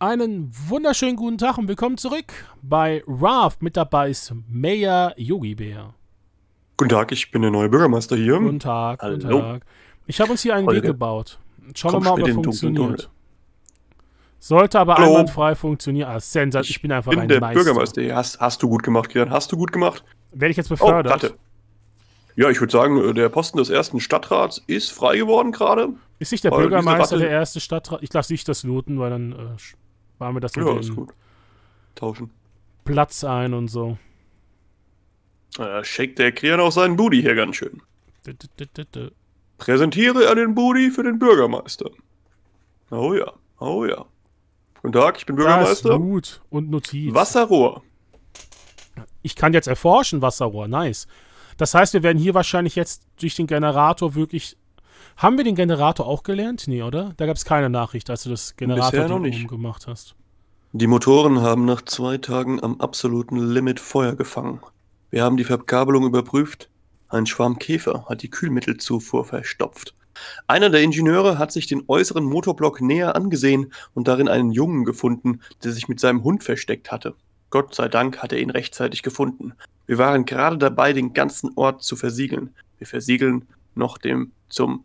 Einen wunderschönen guten Tag und willkommen zurück bei RAF. Mit dabei ist Mayor Yogi Bär. Guten Tag, ich bin der neue Bürgermeister hier. Guten Tag, Hallo. guten Tag. Ich habe uns hier einen Weg gebaut. Schauen wir mal, ob er funktioniert. Sollte aber Hallo. einwandfrei funktionieren. Ah, Sensor, ich, ich bin einfach bin ein der Meister. Bürgermeister. Hast, hast du gut gemacht, Kieran. Hast du gut gemacht. Werde ich jetzt oh, befördert? Oh, warte. Ja, ich würde sagen, äh, der Posten des ersten Stadtrats ist frei geworden gerade. Ist nicht der äh, Bürgermeister der erste Stadtrat? Ich lasse dich das looten, weil dann... Äh, waren wir das so ja, ist gut. Tauschen. Platz ein und so. Ja, schickt der Krian auch seinen Booty hier ganz schön. Präsentiere er den Booty für den Bürgermeister. Oh ja, oh ja. Guten Tag, ich bin Bürgermeister. Das gut. Und Notiz. Wasserrohr. Ich kann jetzt erforschen, Wasserrohr. Nice. Das heißt, wir werden hier wahrscheinlich jetzt durch den Generator wirklich haben wir den Generator auch gelernt? Nee, oder? Da gab es keine Nachricht, als du das Generator gemacht hast. Die Motoren haben nach zwei Tagen am absoluten Limit Feuer gefangen. Wir haben die Verkabelung überprüft. Ein Schwarm Käfer hat die Kühlmittelzufuhr verstopft. Einer der Ingenieure hat sich den äußeren Motorblock näher angesehen und darin einen Jungen gefunden, der sich mit seinem Hund versteckt hatte. Gott sei Dank hat er ihn rechtzeitig gefunden. Wir waren gerade dabei, den ganzen Ort zu versiegeln. Wir versiegeln noch dem zum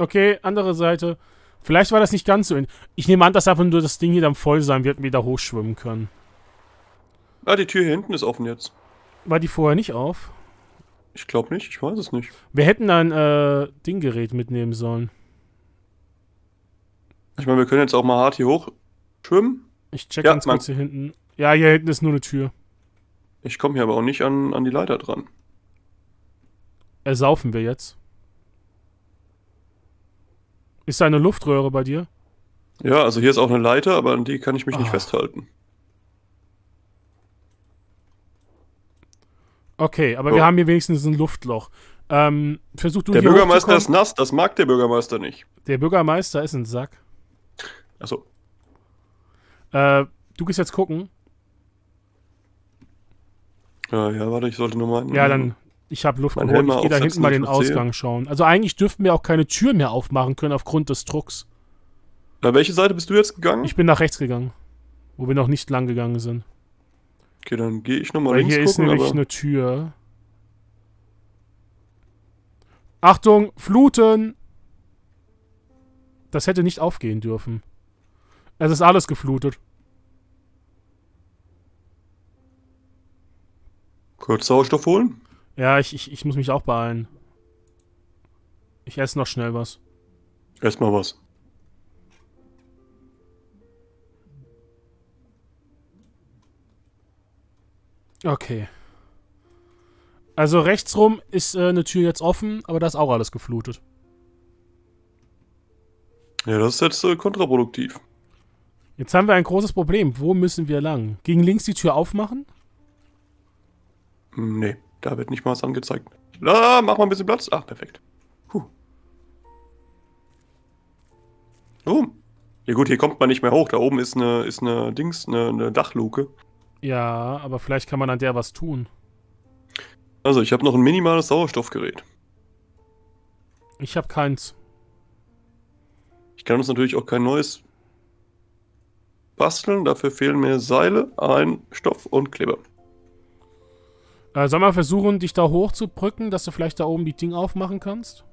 okay, andere Seite. Vielleicht war das nicht ganz so... In Ich nehme an, dass einfach nur das Ding hier dann voll sein wird und wir da hochschwimmen können. Ah, die Tür hier hinten ist offen jetzt. War die vorher nicht auf? Ich glaube nicht, ich weiß es nicht. Wir hätten ein äh, Dinggerät mitnehmen sollen. Ich meine, wir können jetzt auch mal hart hier hoch schwimmen. Ich check ja, ganz kurz hier hinten. Ja, hier hinten ist nur eine Tür. Ich komme hier aber auch nicht an, an die Leiter dran. Ersaufen äh, wir jetzt? Ist da eine Luftröhre bei dir? Ja, also hier ist auch eine Leiter, aber an die kann ich mich ah. nicht festhalten. Okay, aber oh. wir haben hier wenigstens ein Luftloch. Ähm, versuch du Der Bürgermeister ist nass, das mag der Bürgermeister nicht. Der Bürgermeister ist ein Sack. Achso. Äh, du gehst jetzt gucken. Ja, ja, warte, ich sollte nur mal. Ja, dann ich habe Luft mein geholt. ich gehe da hinten mal den Ausgang schauen. Also eigentlich dürften wir auch keine Tür mehr aufmachen können aufgrund des Drucks. Na, welche Seite bist du jetzt gegangen? Ich bin nach rechts gegangen, wo wir noch nicht lang gegangen sind. Okay, dann gehe ich nochmal links hier gucken, ist nämlich aber... eine Tür. Achtung, Fluten! Das hätte nicht aufgehen dürfen. Es ist alles geflutet. Kurz Sauerstoff holen? Ja, ich, ich, ich muss mich auch beeilen. Ich esse noch schnell was. Ess mal was. Okay. Also rechts rum ist äh, eine Tür jetzt offen, aber da ist auch alles geflutet. Ja, das ist jetzt äh, kontraproduktiv. Jetzt haben wir ein großes Problem. Wo müssen wir lang? Gegen links die Tür aufmachen? Nee. Da wird nicht mal was angezeigt. La, mach mal ein bisschen Platz. Ach, perfekt. Puh. Oh. Ja gut, hier kommt man nicht mehr hoch. Da oben ist eine, ist eine Dings, eine, eine Dachluke. Ja, aber vielleicht kann man an der was tun. Also, ich habe noch ein minimales Sauerstoffgerät. Ich habe keins. Ich kann uns natürlich auch kein neues basteln. Dafür fehlen mir Seile, ein Stoff und Kleber. Äh, soll man versuchen, dich da hoch zu brücken, dass du vielleicht da oben die Ding aufmachen kannst?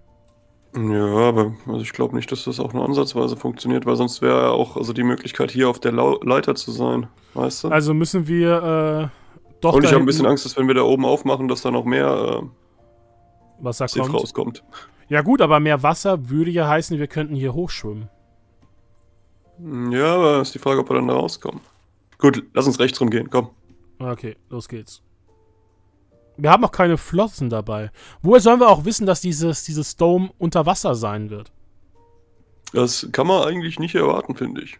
Ja, aber also ich glaube nicht, dass das auch nur ansatzweise funktioniert, weil sonst wäre ja auch also die Möglichkeit, hier auf der Lau Leiter zu sein, weißt du? Also müssen wir äh, doch. Und ich habe ein bisschen Angst, dass wenn wir da oben aufmachen, dass da noch mehr äh, Wasser kommt. rauskommt. Ja gut, aber mehr Wasser würde ja heißen, wir könnten hier hochschwimmen. Hm, ja, aber ist die Frage, ob wir dann da rauskommen. Gut, lass uns rechts rumgehen, komm. Okay, los geht's. Wir haben auch keine Flossen dabei. Woher sollen wir auch wissen, dass dieses, dieses Dome unter Wasser sein wird? Das kann man eigentlich nicht erwarten, finde ich.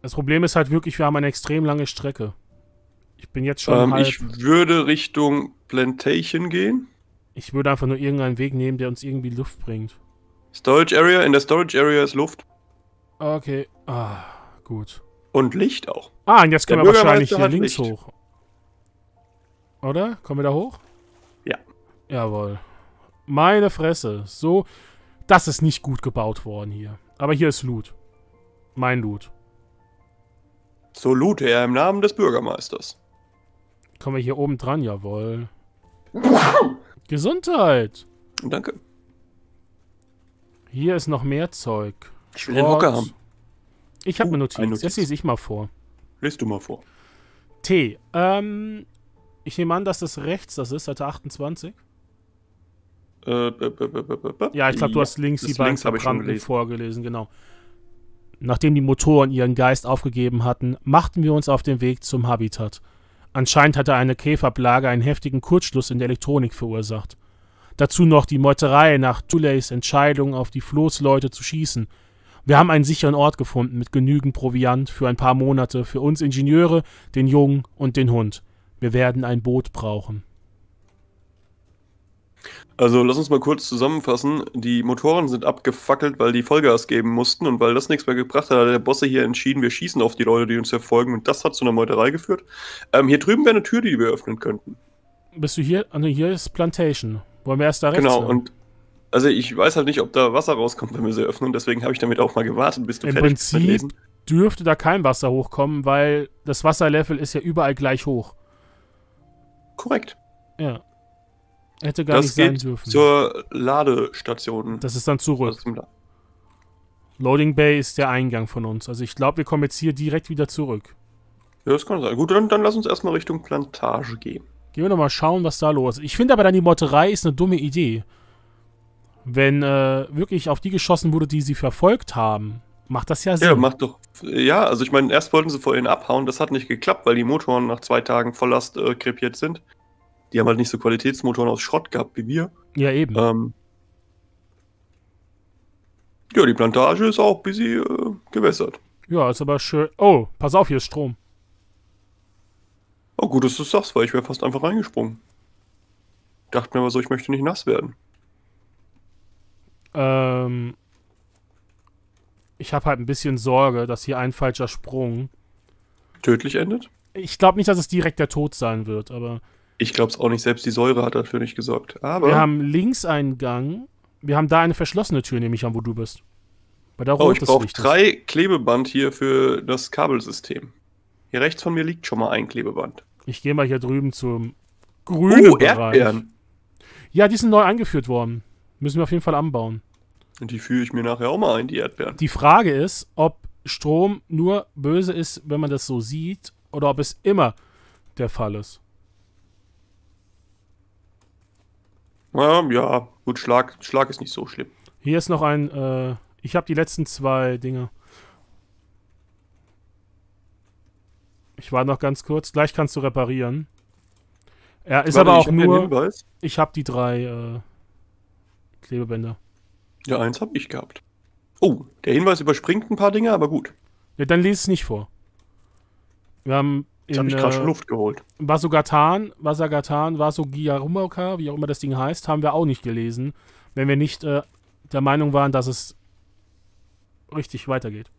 Das Problem ist halt wirklich, wir haben eine extrem lange Strecke. Ich bin jetzt schon. Ähm, halb... Ich würde Richtung Plantation gehen. Ich würde einfach nur irgendeinen Weg nehmen, der uns irgendwie Luft bringt. Storage Area, in der Storage Area ist Luft. Okay. Ah, gut. Und Licht auch. Ah, und jetzt können der wir wahrscheinlich hier links Licht. hoch. Oder? Kommen wir da hoch? Ja. Jawohl. Meine Fresse. So. Das ist nicht gut gebaut worden hier. Aber hier ist Loot. Mein Loot. So loot er im Namen des Bürgermeisters. Kommen wir hier oben dran, jawohl. Gesundheit! Danke. Hier ist noch mehr Zeug. Ich will den Hocker haben. Ich habe uh, eine Notiz. Notiz. Das lese ich mal vor. Lest du mal vor. T. Ähm, ich nehme an, dass das rechts das ist, Seite 28. Äh, b, b, b, ja, ich glaube, du hast links die beiden Programme vorgelesen, genau. Nachdem die Motoren ihren Geist aufgegeben hatten, machten wir uns auf den Weg zum Habitat. Anscheinend hatte eine Käferplage einen heftigen Kurzschluss in der Elektronik verursacht. Dazu noch die Meuterei nach Tuleys Entscheidung, auf die Floßleute zu schießen. Wir haben einen sicheren Ort gefunden mit genügend Proviant für ein paar Monate für uns Ingenieure, den Jungen und den Hund. Wir werden ein Boot brauchen. Also lass uns mal kurz zusammenfassen. Die Motoren sind abgefackelt, weil die Vollgas geben mussten und weil das nichts mehr gebracht hat, hat der Bosse hier entschieden, wir schießen auf die Leute, die uns verfolgen und das hat zu einer Meuterei geführt. Ähm, hier drüben wäre eine Tür, die wir öffnen könnten. Bist du hier? Also hier ist Plantation. Wollen wir erst da rechts? Genau, haben? und also ich weiß halt nicht, ob da Wasser rauskommt, wenn wir sie öffnen, deswegen habe ich damit auch mal gewartet, bis du Im fertig bist. Im Prinzip dürfte da kein Wasser hochkommen, weil das Wasserlevel ist ja überall gleich hoch. Korrekt. Ja. Hätte gar das nicht sein dürfen. Zur Ladestation. Das ist dann zurück. Also Loading Bay ist der Eingang von uns. Also ich glaube, wir kommen jetzt hier direkt wieder zurück. Ja, das kann sein. Gut, dann, dann lass uns erstmal Richtung Plantage gehen. Gehen wir nochmal schauen, was da los ist. Ich finde aber dann, die Motterei ist eine dumme Idee. Wenn äh, wirklich auf die geschossen wurde, die sie verfolgt haben, macht das ja Sinn. Ja, macht doch. Ja, also ich meine, erst wollten sie vorhin abhauen, das hat nicht geklappt, weil die Motoren nach zwei Tagen Volllast äh, krepiert sind. Die haben halt nicht so Qualitätsmotoren aus Schrott gehabt wie wir. Ja, eben. Ähm, ja, die Plantage ist auch busy äh, gewässert. Ja, ist aber schön. Oh, pass auf, hier ist Strom. Oh, gut, dass du sagst, weil ich wäre fast einfach reingesprungen. Dachte mir aber so, ich möchte nicht nass werden. Ähm, ich habe halt ein bisschen Sorge, dass hier ein falscher Sprung tödlich endet. Ich glaube nicht, dass es direkt der Tod sein wird, aber. Ich glaube es auch nicht, selbst die Säure hat dafür nicht gesorgt. Aber wir haben links einen Gang. Wir haben da eine verschlossene Tür, nehme ich an, wo du bist. Bei der oh, ich brauche drei Klebeband hier für das Kabelsystem. Hier rechts von mir liegt schon mal ein Klebeband. Ich gehe mal hier drüben zum uh, grünen oh, Bereich. Erdbeeren. Ja, die sind neu eingeführt worden. Müssen wir auf jeden Fall anbauen. Die führe ich mir nachher auch mal ein, die Erdbeeren. Die Frage ist, ob Strom nur böse ist, wenn man das so sieht, oder ob es immer der Fall ist. Ja, ja. gut, Schlag, Schlag ist nicht so schlimm. Hier ist noch ein, äh, ich habe die letzten zwei Dinge. Ich war noch ganz kurz, gleich kannst du reparieren. Er ja, ist Warte, aber auch ich nur, ich habe die drei äh, Klebebänder. Ja, eins habe ich gehabt. Oh, der Hinweis überspringt ein paar Dinge, aber gut. Ja, dann lese es nicht vor. Wir haben Jetzt hab ich gerade schon äh, Luft geholt. Wasogatan, Vasagatan, Vasugiyarumoka, wie auch immer das Ding heißt, haben wir auch nicht gelesen, wenn wir nicht äh, der Meinung waren, dass es richtig weitergeht.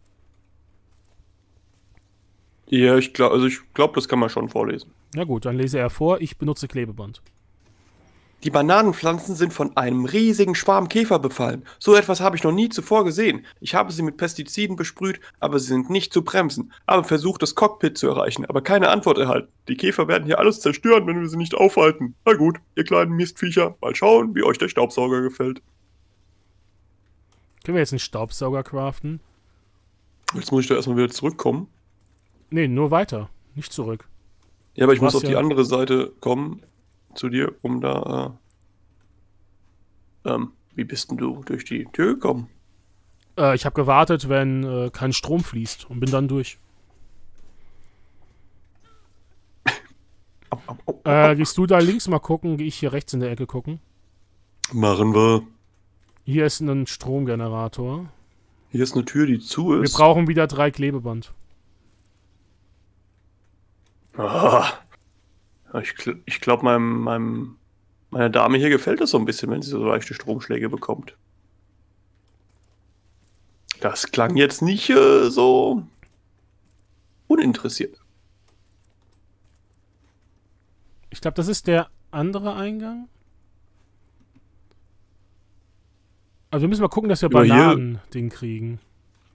Ja, ich glaube, also ich glaube, das kann man schon vorlesen. Na gut, dann lese er vor, ich benutze Klebeband. Die Bananenpflanzen sind von einem riesigen Schwarm Käfer befallen. So etwas habe ich noch nie zuvor gesehen. Ich habe sie mit Pestiziden besprüht, aber sie sind nicht zu bremsen. Aber versucht, das Cockpit zu erreichen, aber keine Antwort erhalten. Die Käfer werden hier alles zerstören, wenn wir sie nicht aufhalten. Na gut, ihr kleinen Mistviecher, mal schauen, wie euch der Staubsauger gefällt. Können wir jetzt einen Staubsauger craften? Jetzt muss ich da erstmal wieder zurückkommen. Nee, nur weiter, nicht zurück. Ja, aber ich muss auf ja die andere Seite kommen zu dir, um da. Äh, ähm, wie bist denn du durch die Tür gekommen? Äh, ich habe gewartet, wenn äh, kein Strom fließt und bin dann durch. Äh, gehst du da links mal gucken, gehe ich hier rechts in der Ecke gucken. Machen wir. Hier ist ein Stromgenerator. Hier ist eine Tür, die zu ist. Wir brauchen wieder drei Klebeband. Ah, ich, ich glaube, meinem, meinem, meiner Dame hier gefällt das so ein bisschen, wenn sie so leichte Stromschläge bekommt. Das klang jetzt nicht äh, so uninteressiert. Ich glaube, das ist der andere Eingang. Also wir müssen mal gucken, dass wir ja, Bananen-Ding kriegen.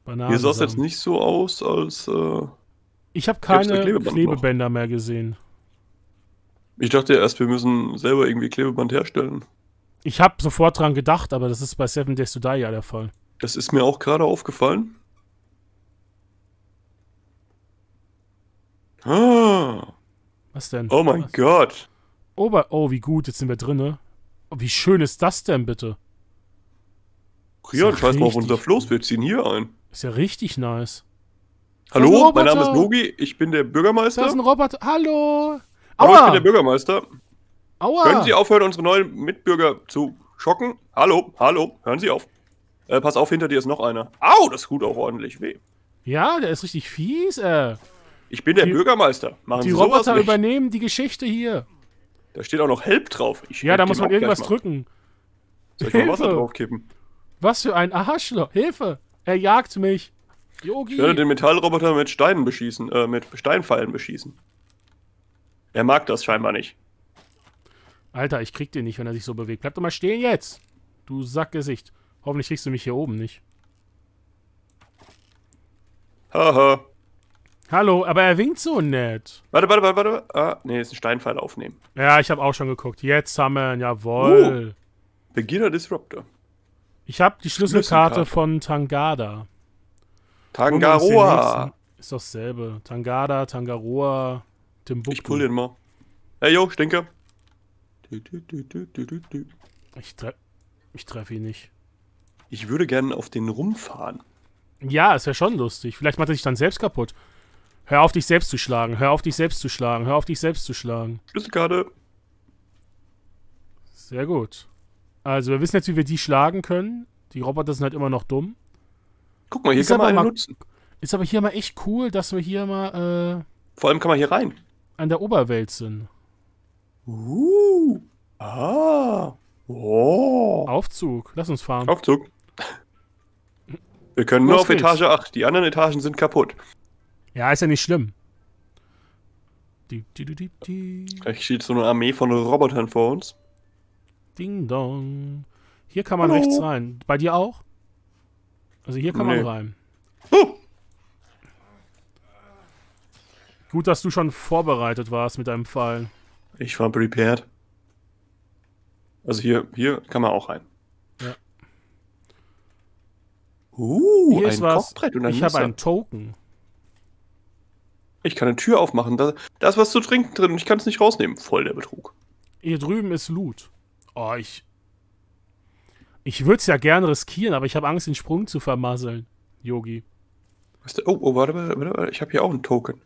Bananen hier sah es jetzt nicht so aus, als... Äh, ich habe keine Klebebänder mehr gesehen. Ich dachte erst, wir müssen selber irgendwie Klebeband herstellen. Ich habe sofort dran gedacht, aber das ist bei Seven Days to Die ja der Fall. Das ist mir auch gerade aufgefallen. Ah. Was denn? Oh mein Gott. Ober oh, wie gut, jetzt sind wir drin, wie schön ist das denn bitte? Ja, scheiß mal auf unser Floß, wir ziehen hier ein. Ist ja richtig nice. Hallo, mein Name ist Nogi, ich bin der Bürgermeister. Das ist ein Roboter. Hallo. Hallo, Aua. ich bin der Bürgermeister. Aua. Können Sie aufhören, unsere neuen Mitbürger zu schocken? Hallo, hallo, hören Sie auf. Äh, pass auf, hinter dir ist noch einer. Au, das tut auch ordentlich weh. Ja, der ist richtig fies, äh. Ich bin der die, Bürgermeister. Machen die Sie sowas Roboter nicht. übernehmen die Geschichte hier. Da steht auch noch Help drauf. Ich ja, da muss man irgendwas drücken. Soll ich mal Wasser draufkippen? Was für ein Arschloch. Hilfe! Er jagt mich. Yogi. Ich werde den Metallroboter mit Steinen beschießen, äh, mit Steinpfeilen beschießen. Er mag das scheinbar nicht. Alter, ich krieg den nicht, wenn er sich so bewegt. Bleib doch mal stehen jetzt! Du Sackgesicht. Hoffentlich kriegst du mich hier oben nicht. Haha. Hallo, aber er winkt so nett. Warte, warte, warte, warte. Ah, nee, ist ein Steinpfeil aufnehmen. Ja, ich habe auch schon geguckt. Jetzt sammeln, jawohl. Uh, Beginner Disruptor. Ich habe die Schlüsselkarte von Tangada. Tangaroa. Ist doch dasselbe. Tangada, Tangaroa. Timbuktu. Ich pull den mal. Hey, yo, Stinker. Ich, tre ich treffe ihn nicht. Ich würde gerne auf den rumfahren. Ja, ist ja schon lustig. Vielleicht macht er sich dann selbst kaputt. Hör auf, dich selbst zu schlagen. Hör auf, dich selbst zu schlagen. Hör auf, dich selbst zu schlagen. Schlüsselkarte. Sehr gut. Also, wir wissen jetzt, wie wir die schlagen können. Die Roboter sind halt immer noch dumm. Guck mal, hier ist kann man mal, nutzen. Ist aber hier mal echt cool, dass wir hier mal... Äh Vor allem kann man hier rein an der Oberwelt sind. Uh. Ah. Oh. Aufzug. Lass uns fahren. Aufzug. Wir können Los nur auf geht's. Etage 8. Die anderen Etagen sind kaputt. Ja, ist ja nicht schlimm. Die, die, die, die. Gleich steht so eine Armee von Robotern vor uns. Ding dong. Hier kann man Hallo. rechts rein. Bei dir auch? Also hier kann nee. man rein. Oh. Gut, dass du schon vorbereitet warst mit deinem Fall. Ich war prepared. Also hier, hier kann man auch rein. Ja. Uh, hier ein Kochbrett und ein Ich habe einen Token. Ich kann eine Tür aufmachen. Da, da ist was zu trinken drin und ich kann es nicht rausnehmen. Voll der Betrug. Hier drüben ist Loot. Oh, ich. Ich würde es ja gerne riskieren, aber ich habe Angst, den Sprung zu vermasseln, Yogi. Oh, oh, warte, warte, warte, ich habe hier auch einen Token.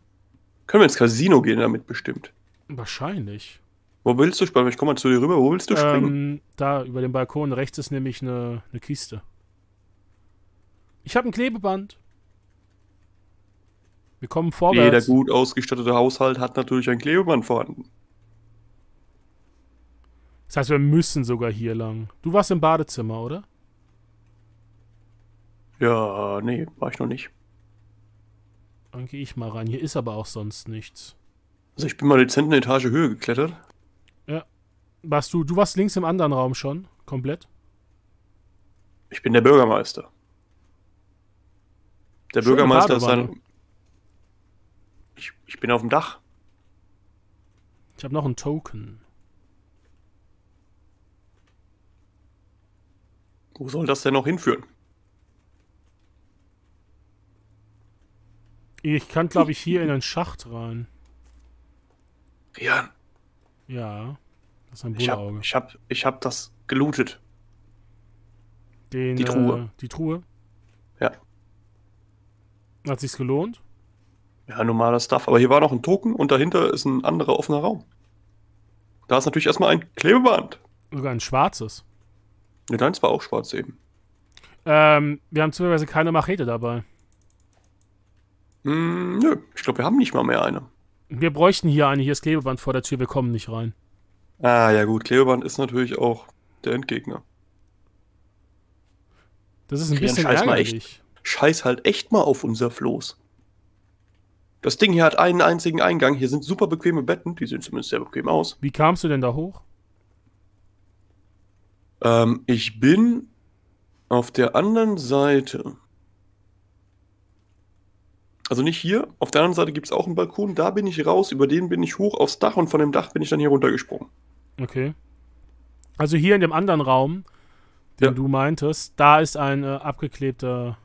Können wir ins Casino gehen damit bestimmt? Wahrscheinlich. Wo willst du springen? Ich komme mal zu dir rüber. Wo willst du ähm, springen? Ähm, da, über dem Balkon. Rechts ist nämlich eine, eine Kiste. Ich habe ein Klebeband. Wir kommen vorwärts. Jeder gut ausgestattete Haushalt hat natürlich ein Klebeband vorhanden. Das heißt, wir müssen sogar hier lang. Du warst im Badezimmer, oder? Ja, nee, war ich noch nicht. Dann gehe ich mal rein. Hier ist aber auch sonst nichts. Also ich bin mal dezent eine Etage Höhe geklettert. Ja. Warst du, du warst links im anderen Raum schon, komplett? Ich bin der Bürgermeister. Der Schöne Bürgermeister Badewanne. ist dann. Ich, ich bin auf dem Dach. Ich habe noch ein Token. Wo soll das denn noch hinführen? Ich kann, glaube ich, hier in den Schacht rein. Rian. Ja. Das ist ein Bullauge. Ich habe ich hab, ich hab das gelootet. Den, die Truhe. Äh, die Truhe? Ja. Hat sich's gelohnt? Ja, normaler Stuff. Aber hier war noch ein Token und dahinter ist ein anderer offener Raum. Da ist natürlich erstmal ein Klebeband. Sogar ein schwarzes. Ne, deins war auch schwarz eben. Ähm, wir haben zufälligerweise keine Machete dabei. Mm, nö, ich glaube, wir haben nicht mal mehr eine. Wir bräuchten hier eine, hier ist Klebeband vor der Tür, wir kommen nicht rein. Ah, ja gut, Klebeband ist natürlich auch der Endgegner. Das ist ein okay, bisschen scheiß Mal echt, scheiß halt echt mal auf unser Floß. Das Ding hier hat einen einzigen Eingang, hier sind super bequeme Betten, die sehen zumindest sehr bequem aus. Wie kamst du denn da hoch? Ähm, ich bin auf der anderen Seite also nicht hier. Auf der anderen Seite gibt es auch einen Balkon. Da bin ich raus, über den bin ich hoch aufs Dach und von dem Dach bin ich dann hier runtergesprungen. Okay. Also hier in dem anderen Raum, den ja. du meintest, da ist ein äh, abgeklebter,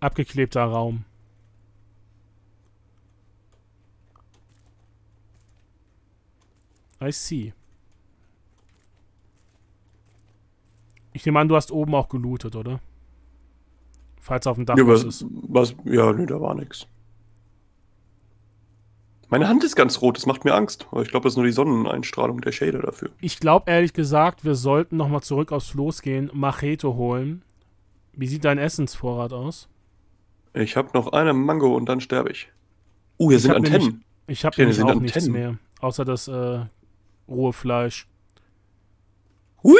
abgeklebter Raum. I see. Ich nehme an, du hast oben auch gelootet, oder? Falls auf dem Dach ja, was, ist. Was, ja, nö, nee, da war nichts. Meine Hand ist ganz rot, das macht mir Angst. Aber ich glaube, das ist nur die Sonneneinstrahlung der Shader dafür. Ich glaube ehrlich gesagt, wir sollten nochmal zurück aufs Floß gehen, Machete holen. Wie sieht dein Essensvorrat aus? Ich habe noch eine Mango und dann sterbe ich. Oh, hier ich sind Antennen. Nicht, ich habe nämlich auch Antennen. nichts mehr, außer das äh, rohe Fleisch. Hui!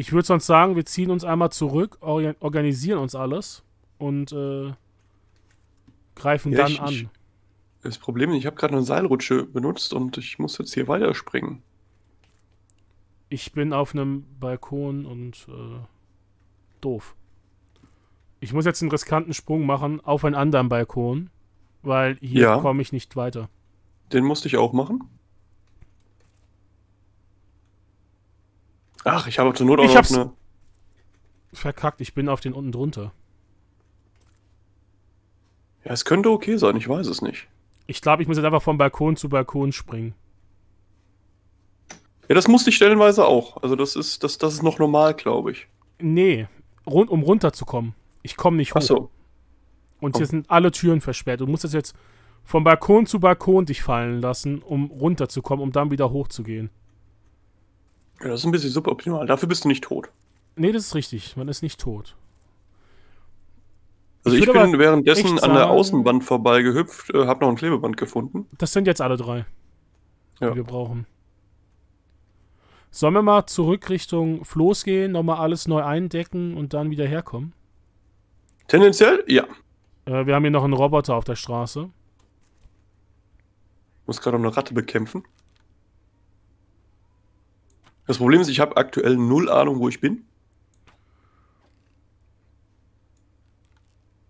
Ich würde sonst sagen, wir ziehen uns einmal zurück, organisieren uns alles und äh, greifen ja, dann ich, an. Ich, das Problem ist, ich habe gerade eine Seilrutsche benutzt und ich muss jetzt hier weiterspringen. Ich bin auf einem Balkon und äh, doof. Ich muss jetzt einen riskanten Sprung machen auf einen anderen Balkon, weil hier ja. komme ich nicht weiter. Den musste ich auch machen. Ach, ich habe zur Not auch ich noch eine. Verkackt, ich bin auf den unten drunter. Ja, es könnte okay sein, ich weiß es nicht. Ich glaube, ich muss jetzt einfach vom Balkon zu Balkon springen. Ja, das musste ich stellenweise auch. Also das ist, das, das ist noch normal, glaube ich. Nee, rund, um runterzukommen. Ich komme nicht hoch. Ach so. Und hier sind alle Türen versperrt. Du musst das jetzt von Balkon zu Balkon dich fallen lassen, um runterzukommen, um dann wieder hochzugehen. Ja, das ist ein bisschen suboptimal. Dafür bist du nicht tot. Nee, das ist richtig. Man ist nicht tot. Also ich, ich bin währenddessen sagen, an der Außenwand vorbeigehüpft, äh, habe noch ein Klebeband gefunden. Das sind jetzt alle drei, ja. die wir brauchen. Sollen wir mal zurück Richtung Floß gehen, nochmal alles neu eindecken und dann wieder herkommen? Tendenziell, ja. Äh, wir haben hier noch einen Roboter auf der Straße. Muss gerade noch eine Ratte bekämpfen. Das Problem ist, ich habe aktuell null Ahnung, wo ich bin.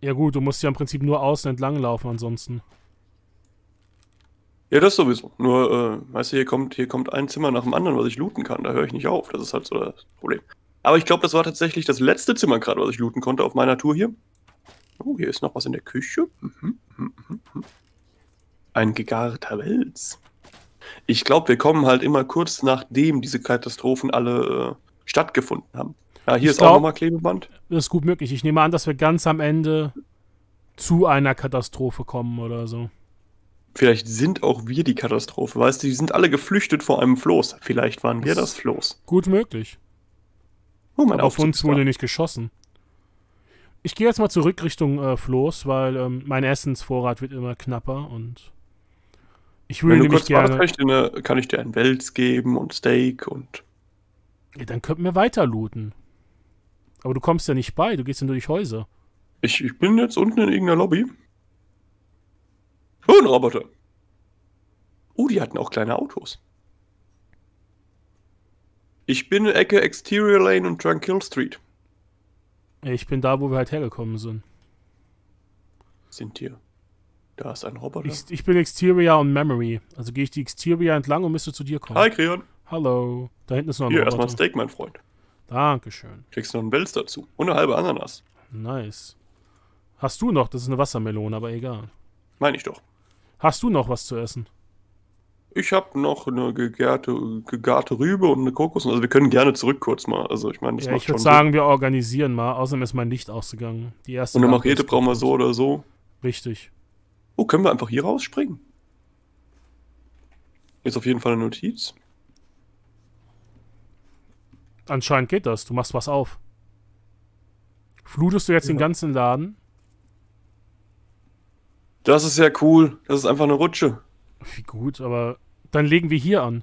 Ja gut, du musst ja im Prinzip nur außen entlang laufen ansonsten. Ja, das sowieso. Nur, äh, weißt du, hier kommt, hier kommt ein Zimmer nach dem anderen, was ich looten kann. Da höre ich nicht auf. Das ist halt so das Problem. Aber ich glaube, das war tatsächlich das letzte Zimmer gerade, was ich looten konnte auf meiner Tour hier. Oh, hier ist noch was in der Küche. Mhm, mhm, mhm, ein gegarter Wels. Ich glaube, wir kommen halt immer kurz nachdem diese Katastrophen alle äh, stattgefunden haben. Ja, hier ich ist glaub, auch nochmal Klebeband. Das ist gut möglich. Ich nehme an, dass wir ganz am Ende zu einer Katastrophe kommen oder so. Vielleicht sind auch wir die Katastrophe. Weißt du, die sind alle geflüchtet vor einem Floß. Vielleicht waren das wir das Floß. Gut möglich. Oh, mein Aber auf uns wurde nicht geschossen. Ich gehe jetzt mal zurück Richtung äh, Floß, weil ähm, mein Essensvorrat wird immer knapper und ich würde Wenn du kurz gerne... wartest, kann ich, dir kann ich dir einen Wels geben und Steak und. Ja, dann könnten wir weiter looten. Aber du kommst ja nicht bei, du gehst ja nur durch Häuser. Ich, ich bin jetzt unten in irgendeiner Lobby. Oh, ein Roboter. Oh, die hatten auch kleine Autos. Ich bin in Ecke Exterior Lane und Tranquil Street. Ich bin da, wo wir halt hergekommen sind. Sind hier. Da ist ein Roboter. Ich, ich bin Exterior und Memory. Also gehe ich die Exterior entlang und müsste zu dir kommen. Hi, Creon. Hallo. Da hinten ist noch ein Hier, Roboter. erstmal ein Steak, mein Freund. Dankeschön. Kriegst du noch einen Wels dazu. Und eine halbe Ananas. Nice. Hast du noch? Das ist eine Wassermelone, aber egal. Meine ich doch. Hast du noch was zu essen? Ich habe noch eine gegärte, gegarte Rübe und eine Kokosnuss. Also wir können gerne zurück kurz mal. Also ich meine, das ja, macht Ich würde sagen, Sinn. wir organisieren mal. Außerdem ist mein Licht ausgegangen. Die erste und eine Machete brauchen wir so oder so. Richtig. Oh, können wir einfach hier rausspringen? Ist auf jeden Fall eine Notiz. Anscheinend geht das. Du machst was auf. Flutest du jetzt ja. den ganzen Laden? Das ist ja cool. Das ist einfach eine Rutsche. Wie gut, aber dann legen wir hier an.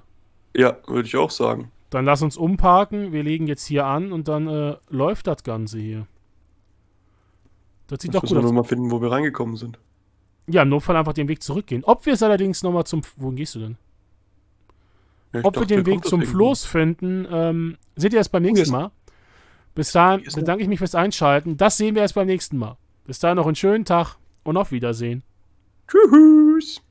Ja, würde ich auch sagen. Dann lass uns umparken. Wir legen jetzt hier an und dann äh, läuft das Ganze hier. Das sieht das doch gut aus. müssen wir mal finden, wo wir reingekommen sind. Ja, im Notfall einfach den Weg zurückgehen. Ob wir es allerdings nochmal zum... Wohin gehst du denn? Ja, Ob dachte, wir den Weg zum Floß finden, ähm, seht ihr erst beim nächsten Mal. Bis dahin bedanke ich mich fürs Einschalten. Das sehen wir erst beim nächsten Mal. Bis dahin noch einen schönen Tag und auf Wiedersehen. Tschüss.